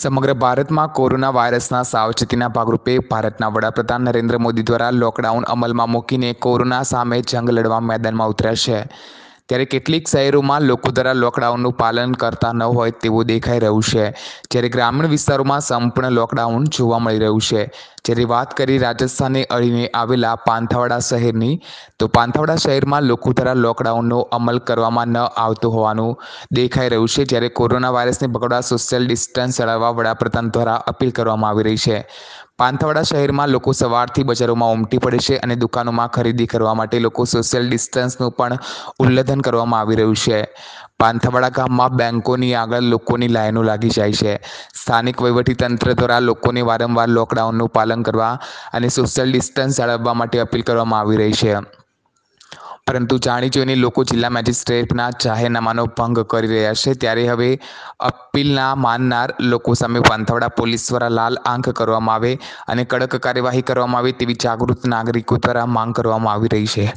સમગ્ર ભારતમાં કોરોના વાયરસના સાવચેતીના ભાગરૂપે ભારતના વડાપ્રધાન નરેન્દ્ર મોદી દ્વારા લોકડાઉન અમલમાં મૂકીને કોરોના સામે જંગ લડવા મેદાનમાં ઉતર્યા છે ત્યારે કેટલીક શહેરોમાં લોકો દ્વારા લોકડાઉનનું પાલન કરતા ન હોય તેવું દેખાઈ રહ્યું છે જ્યારે ગ્રામીણ વિસ્તારોમાં સંપૂર્ણ લોકડાઉન જોવા મળી રહ્યું છે જ્યારે વાત કરી રાજસ્થાને અળીને આવેલા પાંથાવાડા શહેરની તો પાંથાવાડા શહેરમાં લોકો દ્વારા લોકડાઉનનો અમલ કરવામાં ન આવતો હોવાનું દેખાઈ રહ્યું છે જ્યારે કોરોના વાયરસને પકડવા સોશિયલ ડિસ્ટન્સ જાળવવા વડાપ્રધાન દ્વારા અપીલ કરવામાં આવી રહી છે પાંથાવાડા શહેરમાં લોકો સવારથી બજારોમાં ઉમટી પડે છે અને દુકાનોમાં ખરીદી કરવા માટે લોકો સોશિયલ ડિસ્ટન્સનું પણ ઉલ્લંઘન કરવામાં આવી રહ્યું છે પાંથવાડા ગામમાં બેંકોની આગળ લોકોની લાઈનો લાગી જાય છે સ્થાનિક વહીવટીતંત્ર દ્વારા લોકોને વારંવાર લોકડાઉનનું પાલન કરવા અને સોશિયલ ડિસ્ટન્સ જાળવવા માટે અપીલ કરવામાં આવી રહી છે પરંતુ જાણી જોઈને લોકો જિલ્લા મેજિસ્ટ્રેટના જાહેરનામાનો ભંગ કરી રહ્યા છે ત્યારે હવે અપીલના માનનાર લોકો સામે પાંથવાડા પોલીસ દ્વારા લાલ આંખ કરવામાં આવે અને કડક કાર્યવાહી કરવામાં આવે તેવી જાગૃત નાગરિકો દ્વારા માંગ કરવામાં આવી રહી છે